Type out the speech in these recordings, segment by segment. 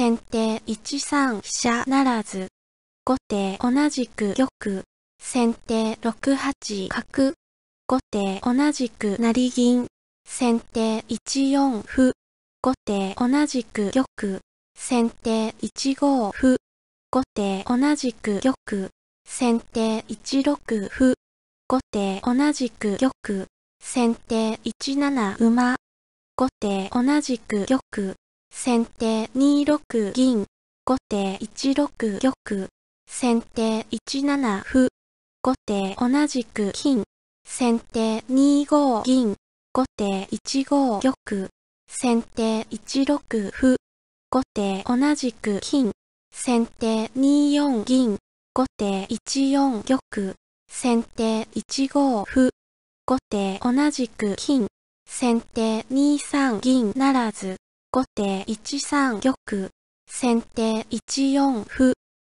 先手1三飛車ならず。後手同じく玉。先手6八角。後手同じく成銀。先手1四歩。後手同じく玉。先手1五歩。後手同じく玉。先手1六歩。後手同じく玉。先手1七馬。後手同じく玉。先手2六銀、後手1六玉、先手1七歩、後手同じく金、先手2五銀、後手1五玉、先手1六歩、後手同じく金、先手2四銀、後手1四玉、先手1五歩、後手同じく金、先手2三銀ならず、後手1三玉、先手1四歩、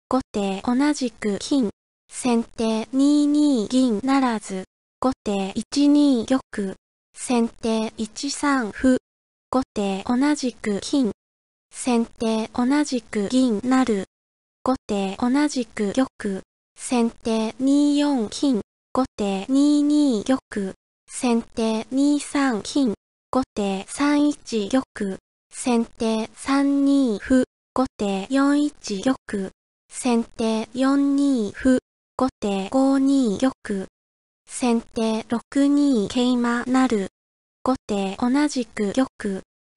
後手同じく金、先手2二銀ならず、後手1 2玉、先手1三歩、後手同じく金、先手同じく銀なる、後手同じく玉、先手2四金、後手2二玉、先手2三金、後手3一玉、先手3二歩、後手4一玉。先手4二歩、後手5二玉。先手6二桂馬なる。後手同じく玉。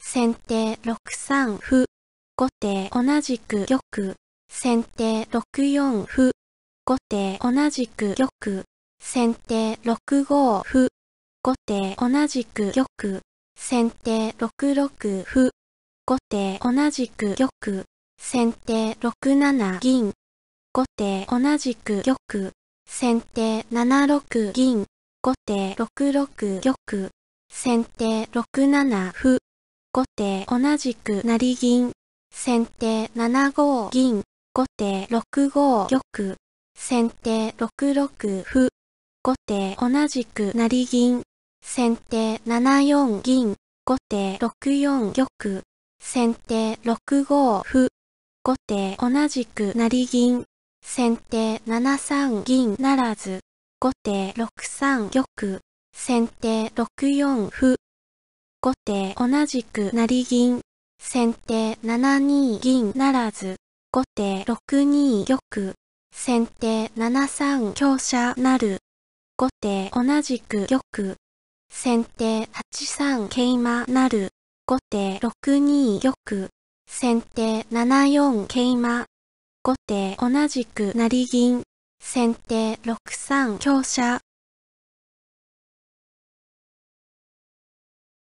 先手6三歩。後手同じく玉。先手6四歩。後手同じく玉。先手6五歩。後手同じく玉。先手6六歩。後手同じく玉、先手6七銀。後手同じく玉、先手7六銀。後手6六玉、先手6七歩。後手同じく成銀。先手7五銀。後手6五玉。先手6六歩。後手同じく成銀。先手7四銀。後手6四玉。先手6五歩。後手同じく成銀。先手7三銀ならず。後手6三玉。先手6四歩。後手同じく成銀。先手7二銀ならず。後手6二玉。先手7三香車なる。後手同じく玉。先手8三桂馬なる。後手6二玉、先手7四桂馬、後手同じく成銀、先手6三香車、